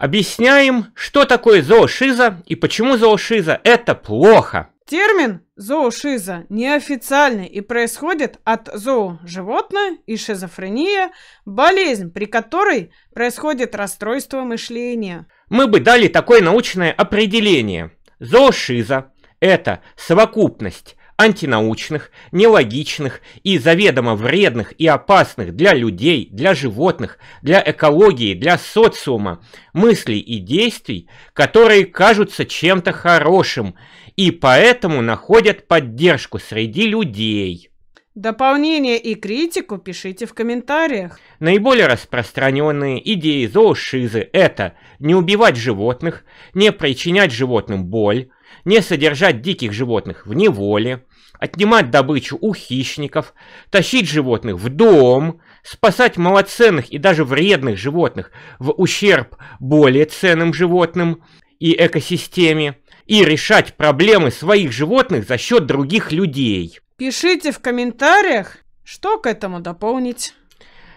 Объясняем, что такое зоошиза и почему зоошиза – это плохо. Термин зоошиза неофициальный и происходит от зоо – животное и шизофрения – болезнь, при которой происходит расстройство мышления. Мы бы дали такое научное определение. Зоошиза – это совокупность антинаучных, нелогичных и заведомо вредных и опасных для людей, для животных, для экологии, для социума мыслей и действий, которые кажутся чем-то хорошим и поэтому находят поддержку среди людей. Дополнение и критику пишите в комментариях. Наиболее распространенные идеи зоошизы – это не убивать животных, не причинять животным боль, не содержать диких животных в неволе, отнимать добычу у хищников, тащить животных в дом, спасать малоценных и даже вредных животных в ущерб более ценным животным и экосистеме, и решать проблемы своих животных за счет других людей. Пишите в комментариях, что к этому дополнить.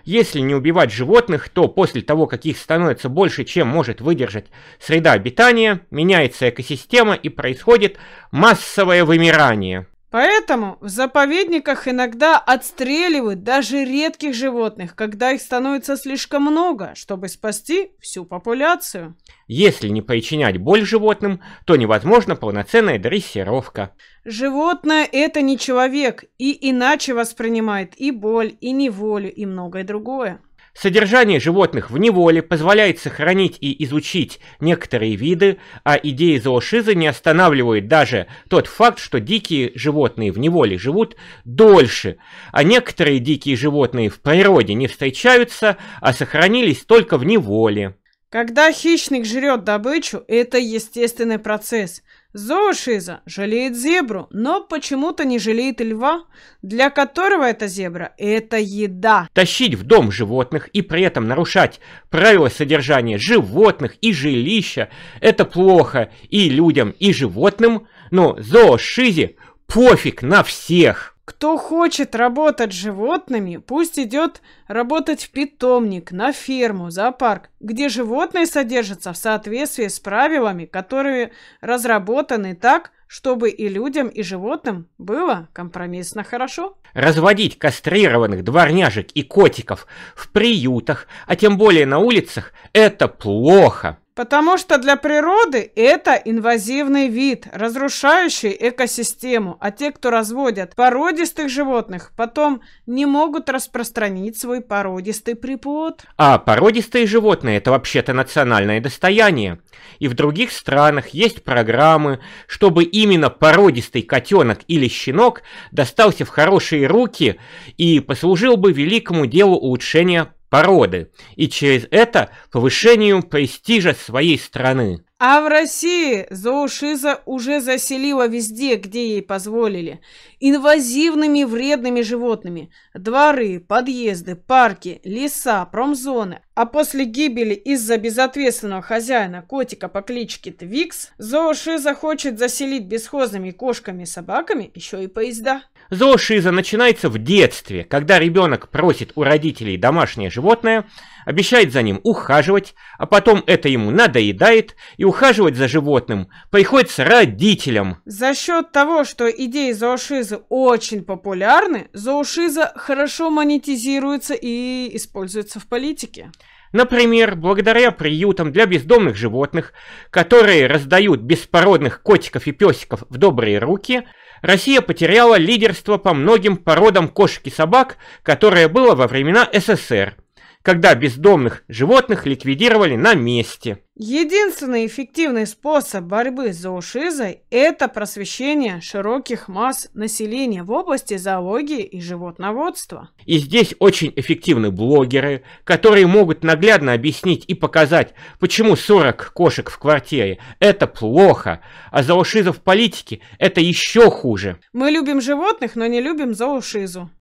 Если не убивать животных, то после того, как их становится больше, чем может выдержать среда обитания, меняется экосистема и происходит массовое вымирание. Поэтому в заповедниках иногда отстреливают даже редких животных, когда их становится слишком много, чтобы спасти всю популяцию. Если не причинять боль животным, то невозможна полноценная дрессировка. Животное – это не человек, и иначе воспринимает и боль, и неволю, и многое другое. Содержание животных в неволе позволяет сохранить и изучить некоторые виды, а идеи зоошиза не останавливает даже тот факт, что дикие животные в неволе живут дольше, а некоторые дикие животные в природе не встречаются, а сохранились только в неволе. Когда хищник жрет добычу, это естественный процесс. Зоошиза жалеет зебру, но почему-то не жалеет льва, для которого эта зебра – это еда. Тащить в дом животных и при этом нарушать правила содержания животных и жилища – это плохо и людям, и животным, но зоошизе пофиг на всех. Кто хочет работать с животными, пусть идет работать в питомник, на ферму, зоопарк, где животные содержатся в соответствии с правилами, которые разработаны так, чтобы и людям, и животным было компромиссно хорошо. Разводить кастрированных дворняжек и котиков в приютах, а тем более на улицах, это плохо. Потому что для природы это инвазивный вид, разрушающий экосистему, а те, кто разводят породистых животных, потом не могут распространить свой породистый приплод. А породистые животные – это вообще-то национальное достояние. И в других странах есть программы, чтобы именно породистый котенок или щенок достался в хорошие руки и послужил бы великому делу улучшения породы и через это повышению престижа своей страны. А в России зоошиза уже заселила везде, где ей позволили. Инвазивными вредными животными. Дворы, подъезды, парки, леса, промзоны. А после гибели из-за безответственного хозяина котика по кличке Твикс, зоошиза хочет заселить бесхозными кошками и собаками еще и поезда. Зоошиза начинается в детстве, когда ребенок просит у родителей домашнее животное, обещает за ним ухаживать, а потом это ему надоедает, и ухаживать за животным приходится родителям. За счет того, что идеи зоошизы очень популярны, зоошиза хорошо монетизируется и используется в политике. Например, благодаря приютам для бездомных животных, которые раздают беспородных котиков и песиков в добрые руки – Россия потеряла лидерство по многим породам кошек и собак, которое было во времена СССР когда бездомных животных ликвидировали на месте. Единственный эффективный способ борьбы с заушизой – это просвещение широких масс населения в области зоологии и животноводства. И здесь очень эффективны блогеры, которые могут наглядно объяснить и показать, почему 40 кошек в квартире – это плохо, а заушиза в политике – это еще хуже. Мы любим животных, но не любим заушизу.